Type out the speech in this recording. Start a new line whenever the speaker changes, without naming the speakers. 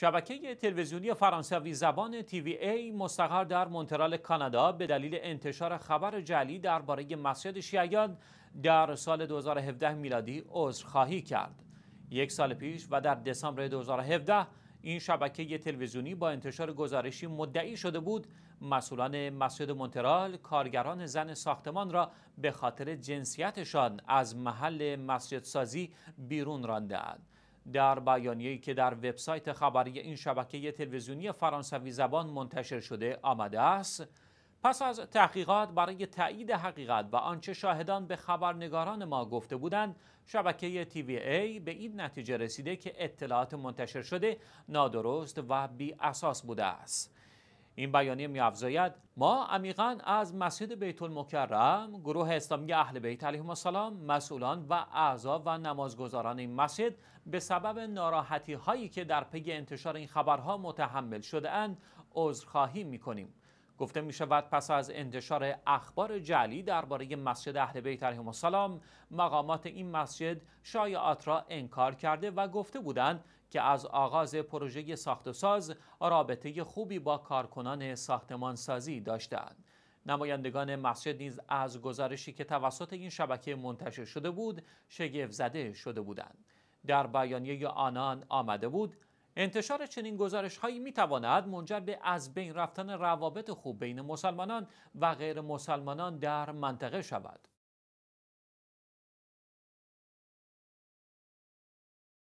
شبکه تلویزیونی فرانسوی زبان TVA ای مستقر در مونترال کانادا به دلیل انتشار خبر جلی درباره مسجد شیعیان در سال 2017 میلادی عذرخواهی کرد. یک سال پیش و در دسامبر 2017 این شبکه تلویزیونی با انتشار گزارشی مدعی شده بود مسئولان مسجد مونترال کارگران زن ساختمان را به خاطر جنسیتشان از محل مسجد سازی بیرون رانده در بیانیه‌ای که در وبسایت خبری این شبکه تلویزیونی فرانسوی زبان منتشر شده آمده است پس از تحقیقات برای تایید حقیقت و آنچه شاهدان به خبرنگاران ما گفته بودند شبکه وی ای به این نتیجه رسیده که اطلاعات منتشر شده نادرست و بی اساس بوده است این بیانیه میافزاید ما عمیقا از مسجد بیت المکرم گروه اسلامی اهل بیت علیهم السلام مسئولان و اعضا و نمازگزاران این مسجد به سبب ناراحتی هایی که در پی انتشار این خبرها متحمل شده اند عذرخواهی میکنیم گفته می شود پس از انتشار اخبار جعلی درباره مسجد اهل بیت علیهم السلام مقامات این مسجد شایعات را انکار کرده و گفته بودند که از آغاز پروژه ساخت و ساز رابطه خوبی با کارکنان ساختمان سازی داشتند. نمایندگان مسجد نیز از گزارشی که توسط این شبکه منتشر شده بود شگفت زده شده بودند. در بیانیه آنان آمده بود انتشار چنین گزارش هایی می تواند منجر به از بین رفتن روابط خوب بین مسلمانان و غیر مسلمانان در منطقه شود.